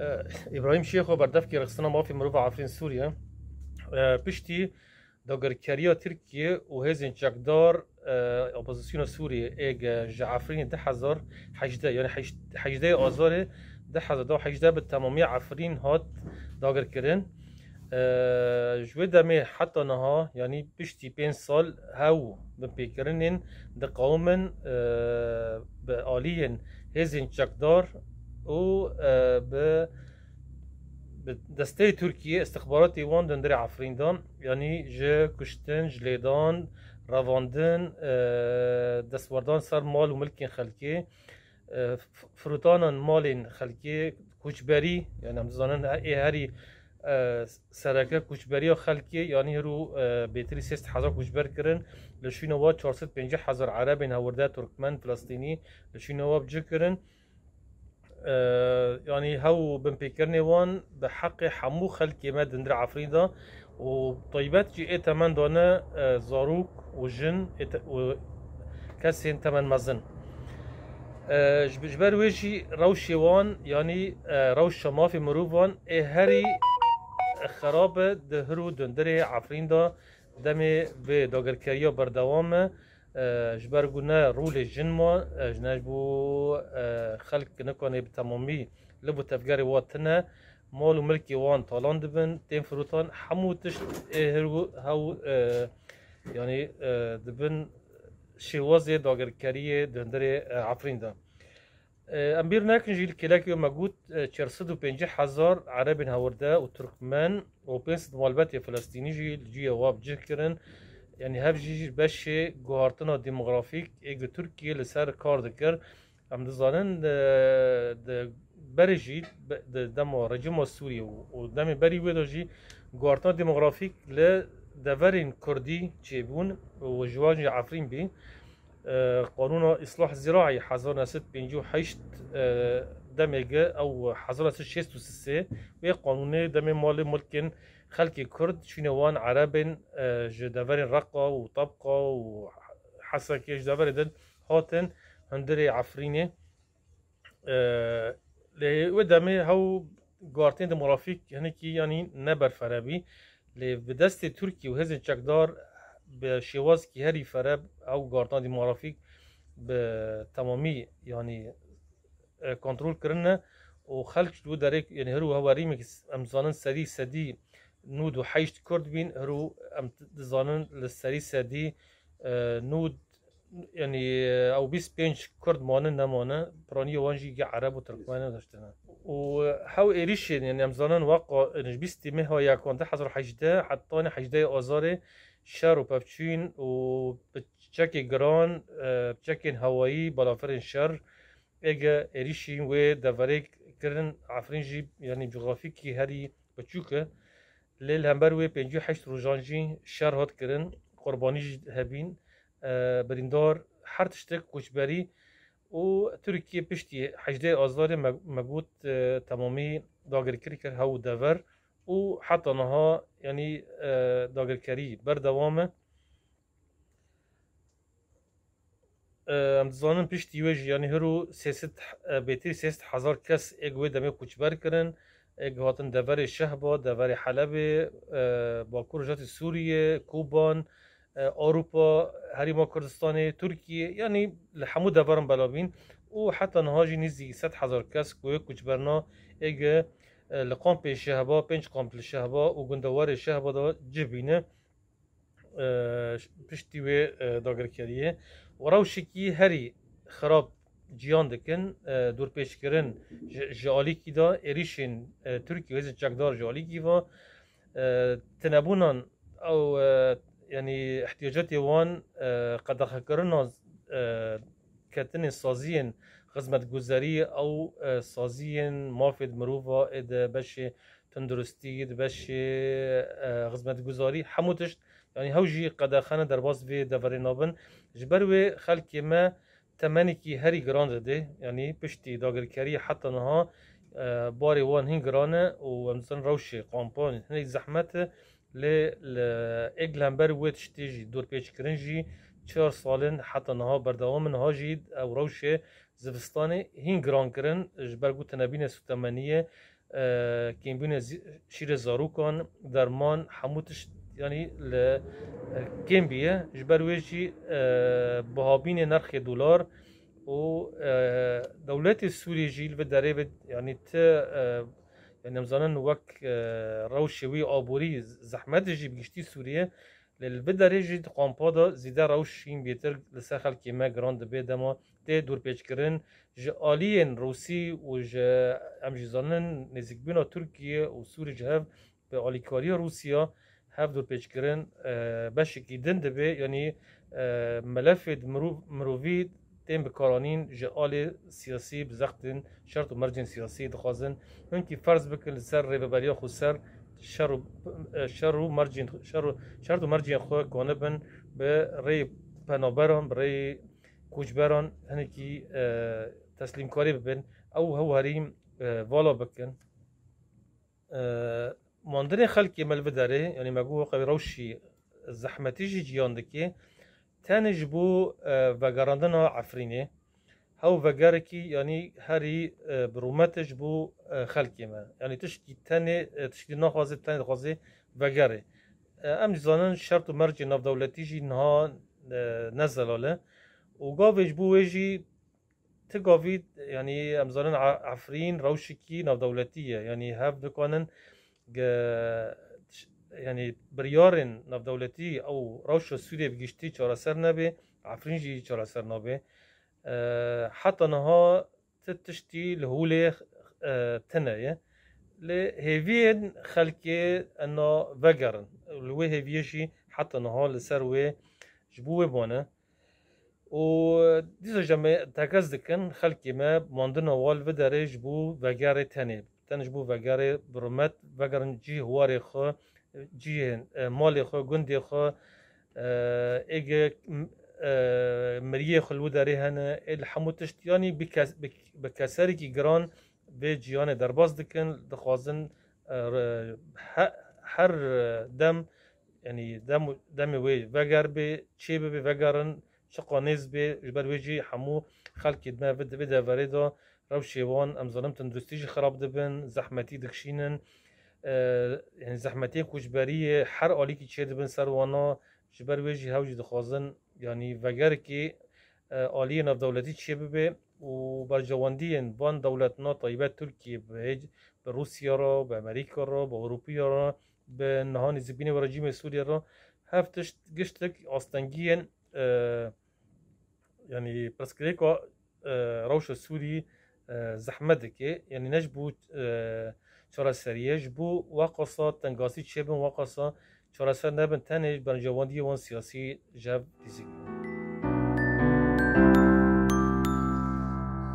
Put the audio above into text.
آه، ابراهيم شيخو بردف كي رخصنا ما في مروف عفرين سوريا بشتي آه، دوغر كاريا تركيا وهزين جاكدار اوبوزيسيون آه، سوريا ايغ جعفرين ده حزار حجدة يعني حجدة ازار ده حزار ده حجدة بالتمامية عفرين هات دوغر كرين جوه دمي حتى نها يعني بشتي بين سال هاو ببيكرنين ده قومن بآلين هزين جاكدار او به دسته ترکیه استخباراتی وان دندری عفرین دان یعنی جه کشتن جلیدان رواندن دستوردان سر مال و ملک خلکی فروتان مال خلکی کوچبری یعنی همزانن ای هری سرکه کوچبری خلکی یعنی رو بیتری سیست هزار کوچبر کرن لشینوا 450 هزار عرب هورده ترکمن فلسطینی لشینوا بجه کرن آه، يعني هو بيكرني وان بحق حمو خلق ما دندر عفريدا وطيبات جي اي تمن دونا آه، زاروك وجن و كاسين تمن مزن آه، جبر ويجي روشي وان يعني روش ما في مروف وان ايه هري خراب دهرو دندري عفريندا دمي كريو بردوامه ji ber gune rolê jin ma ji ne bo xelk nikwanê bi temamî li bo tevgerê wa tune mal û milkê wan talan dibin tên firotan hemû tişt hew yanî dibin şêwazê dagirkeriyê dindirê Efrîn de. Em bîr nekin jî kêlekê me got çersid û pêncî hezar erebên hewirde û Turkmen û pênc malbetê Filistînî jî ciyê wa bicih kirin یعنی هەفژی بەشێ گوهارتنا دیموغرافیک ئێگە تورکیە لەسەر کار دەکرد ئەم دەزانن اه، بەرژی دەمەوە ڕژیمە سووریە و دەمی بەری وێدۆژی گوارتنا دیموغرافیک لە دەڤەرین کوردی چێبوون و ژواژی عفرین بی اه، قانون ئیسلاح زیراعی 1950 دەمێگە ئەو 1663 و اه، قانون دەمێ مال ملکن خلقي كرد شنو وان عربن آه، جدفرين رقة وطبقة وحسك جدفر دن هاتن هندري عفرينة آه، ودمي هو قارتين مرافق هنكي يعني نبر فرابي لي بدست تركي وهزن شكدار بشواز كي هري فراب او غارتان دمرافيك بتمامي يعني آه، كنترول كرنا وخلق دو داريك يعني هرو هواري مكس امزانن سدي سدي نود و حیشت کرد بین هرو ام دزانن لسری سدی اه، نود يعني او بيس بينش كرد مانا نمانا براني وانجي جي عرب وتركمان داشتنا وحاو ايريشين يعني زانن واقع انج بيس تيمه هو يكون ده حضر حجدة حطاني حجدة شهر و بابتشين و بتشاكي گران اه، بتشاكين هوائي بلافرين شر اجا ايريشين و دفريك كرن عفرين جيب يعني جغرافيكي هري بتشوكه لیل همبر وی پنجی هشت روزان جی شر هات کرن قربانی جی هبین بریندار هر تشتک کشبری و ترکیه پشتی هجده آزار مبوت تمامی داگرکری کر هاو دور و حتی نها یعنی داگرکری بر دوامه ام زانن پشتی وی یعنی هرو سیست بیتی سیست هزار کس اگوی دمه کشبر کرن gohatin deverê Şehba, deverê Helebê, Bakur jatê Sûriye, Kuban, Avrupa, e, Herêma Kurdistanê, Tirkiye yanî li hemû deveran belav bîn û heta niha jî nîzî sed hezar kes goyê koçberna êge li kampê Şehba pênc kamp li Şehba û gundewarê Şehba da cibîne piştî wê e, dagirkeriye. Rewşekî herî xirab ciyan dikin durpêşkirin ji alîkî da êrîşên Tirkî hêzên çekdar ji alîkî ve tinebûnan ew yanî ihtiyacetê wan qedexekirina ketinên saziyên xizmetguzerî ew saziyên mafê mirova ê de beşê tendurustî dibeşê xizmetguzarî hemû tişt yanî hew jî qedexene derbas vê deverê nabin ji ber wê xelkê me تمنکی هری گران زده یعنی پشتی داگرکاری حتی نها باری وان هین گرانه و مثلا روش قامپان هنگ زحمت ل اگل همبر ویت شتیجی دور پیچ کرنجی چهار سالن حتی نها بردوام نها جید او روش زبستانه هین گران کرن جبرگو تنبین سوتمنیه کیمبین شیر زاروکان درمان حموتش یعنی ل اه، کم بیه جبر ویجی اه، بهابین نرخ دلار و اه، دولت سوریه جیل به داره به یعنی ت یعنی مزانن وک روشوی آبوری زحمت جی بگشتی سوریه للبدري جد قامبادا زيدا روشين بيتر لسخل كيما جراند بيدما تي دور بيشكرن ج آليين روسي و ج امجزانن نزيكبينا تركيا و سورج هف بآليكاريا روسيا هەفتۆ پێچکردن بەشێکی دن دەبێ ینی مەلەفێت مرۆڤی تێن بکارانین ji alê سیاسی bizextin şert û mercên سیاسی dixwazin hûn kî ferz bikin li ser rêveberiya xu ser şer û şert û mercên xwe konibin bi rê penaberan bi rê koçberan hinekî teslîmkarî bibin ew hewherî vala bikin ماندن خلکی مل بداره یعنی مگو قوی روشی زحمتیش جیاندکی تنش بو وگراندن عفرینه هاو وگرکی یعنی هری برومتش بو خلکی ما یعنی تشکی تنه تشکی نخوازه تنه خوازه وگره ام زانن شرط و مرج ناف دولتی جی نها نزلاله و گاوش بو ویجی تگاوید یعنی ام زانن عفرین روشکی ناف دولتیه یعنی هف بکنن یعنی بریارن نفدولتی او روش سوریه بگشتی چارا سر نبه عفرین جی چارا سر نبه حتی نها تتشتی لهول تنه لهيفين خلكي انه فقرن لوي هيفيشي حتى نهار لسروي جبوه بونه و ديزا جمع تاكز دكن خلكي ما ماندنا وال بدري جبو فقر تاني تنش بو وگری برمت وگرن جی هواری خو جی مالی خو گندی خو اگه آه، آه، مریه خلو داره هن ال همو تشتیانی بکسری که گران به جیان درباز دکن دخوازن هر آه، دم یعنی يعني دم دم وی وگر به چی به وگرن چه قانیز به جبر جی همو خلکی دمه بده وری دا روشێوان ئەم زەنم تەندروستیژی خراپ دەبن زەحمەتی دەکشینن یعنی زەحمەتی کوچبەریە هەر ئالیکی چێ دەبن سەروانە ji ber wê jî hew jî dixwazin yanî vegerekî aliyên navdewletî çê bibe û bercewendiyên ban dewletna taybet Tirkiye bihêc bi Rusya ra bi Amerika ra bi Ewropiya ra bi nihanî zibînê ve rejîmê Sûriye ra hev tişt giştek astengiyên yanî pirsgirêka rewşa Sûrî زحمت یعنی نش بود چرا سریش بو وقصا تنگاسی چه و وقصا چرا سر نبن تنش بر جوان دیوان سیاسی جب دیزی